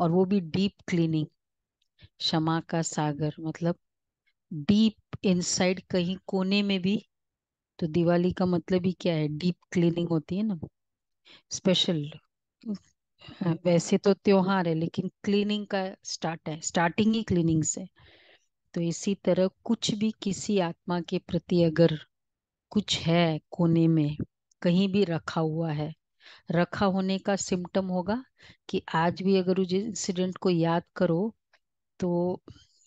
और वो भी डीप क्लीनिंग क्षमा का सागर मतलब डीप इनसाइड कहीं कोने में भी तो दिवाली का मतलब ही क्या है डीप क्लीनिंग होती है ना स्पेशल हाँ, वैसे तो त्योहार है लेकिन क्लीनिंग का स्टार्ट है स्टार्टिंग ही क्लीनिंग से तो इसी तरह कुछ भी किसी आत्मा के प्रति अगर कुछ है कोने में कहीं भी रखा हुआ है रखा होने का सिम्टम होगा कि आज भी अगर उस इंसिडेंट को याद करो तो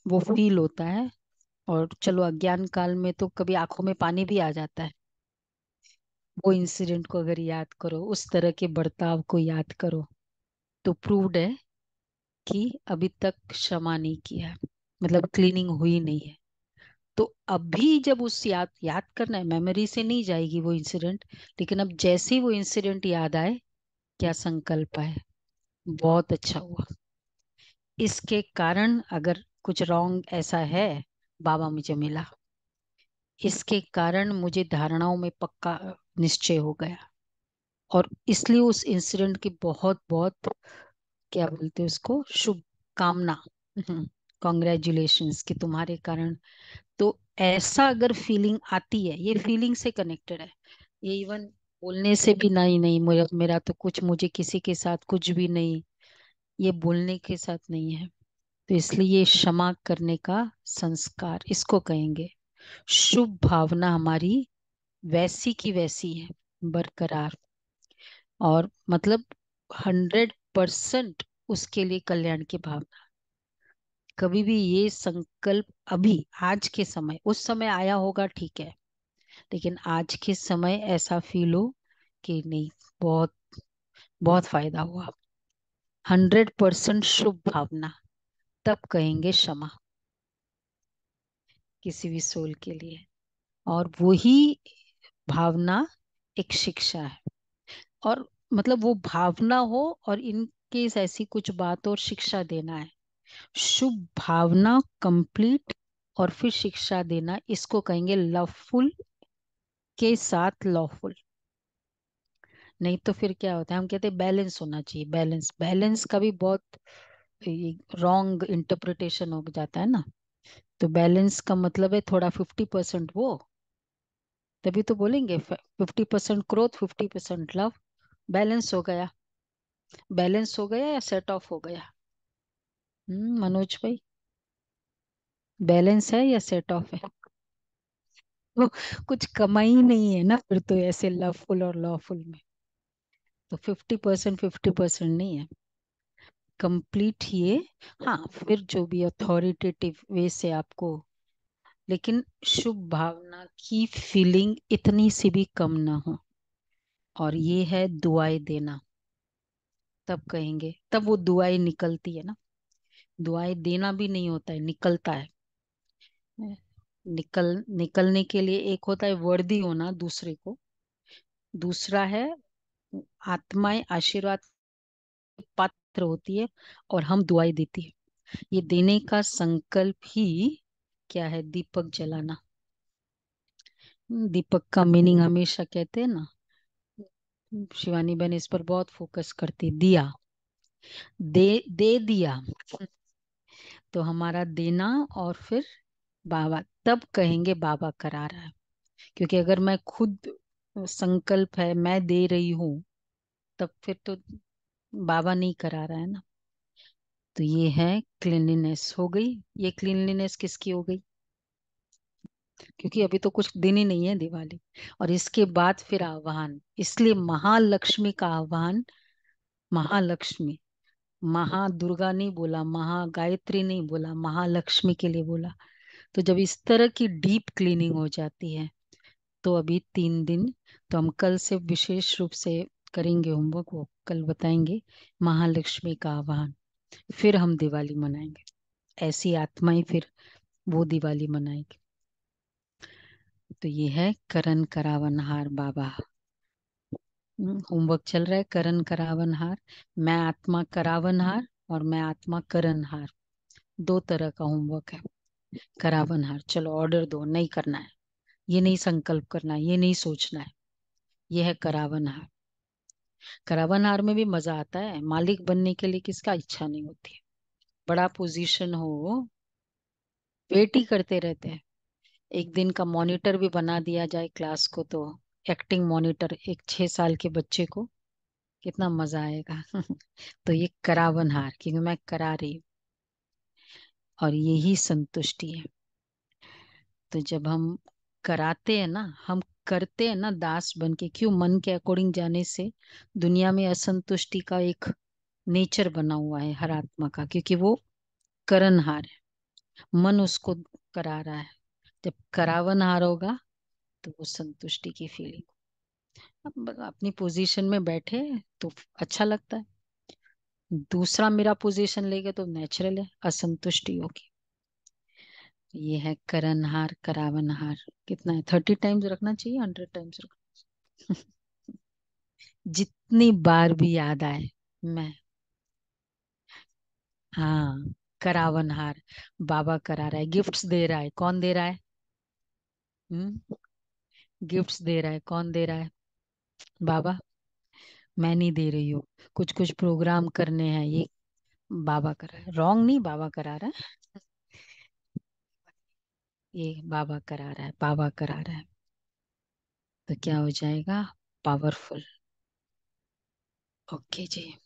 वो फील हम्म। होता है और चलो अज्ञान काल में तो कभी आंखों में पानी भी आ जाता है वो इंसिडेंट को अगर याद करो उस तरह के बर्ताव को याद करो तो प्रूवड है कि अभी तक क्षमा नहीं किया मतलब क्लीनिंग हुई नहीं है तो अभी जब उस याद याद करना है मेमोरी से नहीं जाएगी वो इंसिडेंट लेकिन अब जैसे ही वो इंसिडेंट याद आए क्या संकल्प आए बहुत अच्छा हुआ इसके कारण अगर कुछ रॉन्ग ऐसा है बाबा मुझे मिला इसके कारण मुझे धारणाओं में पक्का निश्चय हो गया और इसलिए उस इंसिडेंट की बहुत बहुत क्या बोलते उसको शुभ कामना कॉन्ग्रेचुलेशंस कि तुम्हारे कारण तो ऐसा अगर फीलिंग आती है ये फीलिंग से कनेक्टेड है ये इवन बोलने से भी नहीं नहीं मुझे मेरा तो कुछ मुझे किसी के साथ कुछ भी नहीं ये बोलने के साथ नहीं है तो इसलिए ये क्षमा करने का संस्कार इसको कहेंगे शुभ भावना हमारी वैसी की वैसी है बरकरार और मतलब हंड्रेड परसेंट उसके लिए कल्याण की भावना कभी भी ये संकल्प अभी आज के समय उस समय आया होगा ठीक है लेकिन आज के समय ऐसा फील हो कि नहीं बहुत बहुत फायदा हुआ हंड्रेड परसेंट शुभ भावना तब कहेंगे क्षमा किसी भी सोल के लिए और वही भावना एक शिक्षा है और मतलब वो भावना हो और इन केस ऐसी कुछ बात और शिक्षा देना है शुभ भावना कंप्लीट और फिर शिक्षा देना इसको कहेंगे लवफुल के साथ लॉफुल नहीं तो फिर क्या होता है हम कहते हैं बैलेंस होना चाहिए बैलेंस बैलेंस का भी बहुत रॉन्ग इंटरप्रिटेशन हो जाता है ना तो बैलेंस का मतलब है थोड़ा फिफ्टी परसेंट वो तभी तो बोलेंगे fifty percent growth fifty percent love balance हो गया बैलेंस हो गया या सेट ऑफ हो गया हम्म, मनोज भाई बैलेंस है या सेट ऑफ है तो कुछ कमाई नहीं है ना फिर तो ऐसे लवफुल और लॉफुल में तो फिफ्टी परसेंट फिफ्टी परसेंट नहीं है कंप्लीट ये हाँ फिर जो भी अथॉरिटेटिव वे से आपको लेकिन शुभ भावना की फीलिंग इतनी सी भी कम ना हो और ये है दुआएं देना तब कहेंगे तब वो दुआएं निकलती है ना दुआएं देना भी नहीं होता है निकलता है निकल निकलने के लिए एक होता है वर्दी होना दूसरे को दूसरा है आत्माएं आशीर्वाद पात्र होती है और हम दुआई देती है ये देने का संकल्प ही क्या है दीपक जलाना दीपक का मीनिंग हमेशा कहते हैं ना शिवानी बहन इस पर बहुत फोकस करती दिया दे दे दिया तो हमारा देना और फिर बाबा तब कहेंगे बाबा करा रहा है क्योंकि अगर मैं खुद संकल्प है मैं दे रही हूं तब फिर तो बाबा नहीं करा रहा है ना तो ये है क्लिनलीनेस हो गई ये क्लिनलीनेस किसकी हो गई क्योंकि अभी तो कुछ दिन ही नहीं है दिवाली और इसके बाद फिर आह्वान इसलिए महालक्ष्मी का आह्वान महालक्ष्मी महादुर्गा नहीं बोला महागायत्री नहीं बोला महालक्ष्मी के लिए बोला तो जब इस तरह की डीप क्लीनिंग हो जाती है तो अभी तीन दिन तो हम कल से विशेष रूप से करेंगे होमवर्क वो कल बताएंगे महालक्ष्मी का आह्वान फिर हम दिवाली मनाएंगे ऐसी आत्माएं फिर वो दिवाली मनाएगी तो ये है करण करावन हार बाबा हम्म, होमवर्क चल रहा है करण करावनहार मैं आत्मा हम्म। करावनहार और मैं आत्मा करणहार दो तरह का होमवर्क है करावनहार चलो ऑर्डर दो नहीं करना है ये नहीं संकल्प करना है ये नहीं सोचना है ये है करावनहार करावनहार में भी मजा आता है मालिक बनने के लिए किसका इच्छा नहीं होती है बड़ा पोजीशन हो वेट ही करते रहते हैं एक दिन का मॉनिटर भी बना दिया जाए क्लास को तो एक्टिंग मॉनिटर एक छह साल के बच्चे को कितना मजा आएगा तो ये करावन हार क्योंकि मैं करा रही हूँ और यही संतुष्टि है तो जब हम कराते हैं ना हम करते हैं ना दास बन के क्यों मन के अकॉर्डिंग जाने से दुनिया में असंतुष्टि का एक नेचर बना हुआ है हर आत्मा का क्योंकि वो करनहार है मन उसको करा रहा है जब करावनहार होगा तो वो संतुष्टि की फीलिंग अपनी पोजीशन में बैठे तो अच्छा लगता है दूसरा मेरा पोजीशन लेके तो नेचुरल है असंतुष्टि होगी ये है करनहार करावनहार कितना है थर्टी टाइम्स रखना चाहिए हंड्रेड टाइम्स रखना जितनी बार भी याद आए मैं हाँ करावनहार बाबा करा रहा है गिफ्ट्स दे रहा है कौन दे रहा है हम्म गिफ्ट्स दे रहा है कौन दे रहा है बाबा मैं नहीं दे रही हूँ कुछ कुछ प्रोग्राम करने हैं ये बाबा कर रहा है रॉन्ग नहीं बाबा करा रहा है ये बाबा करा रहा है बाबा करा रहा है तो क्या हो जाएगा पावरफुल ओके जी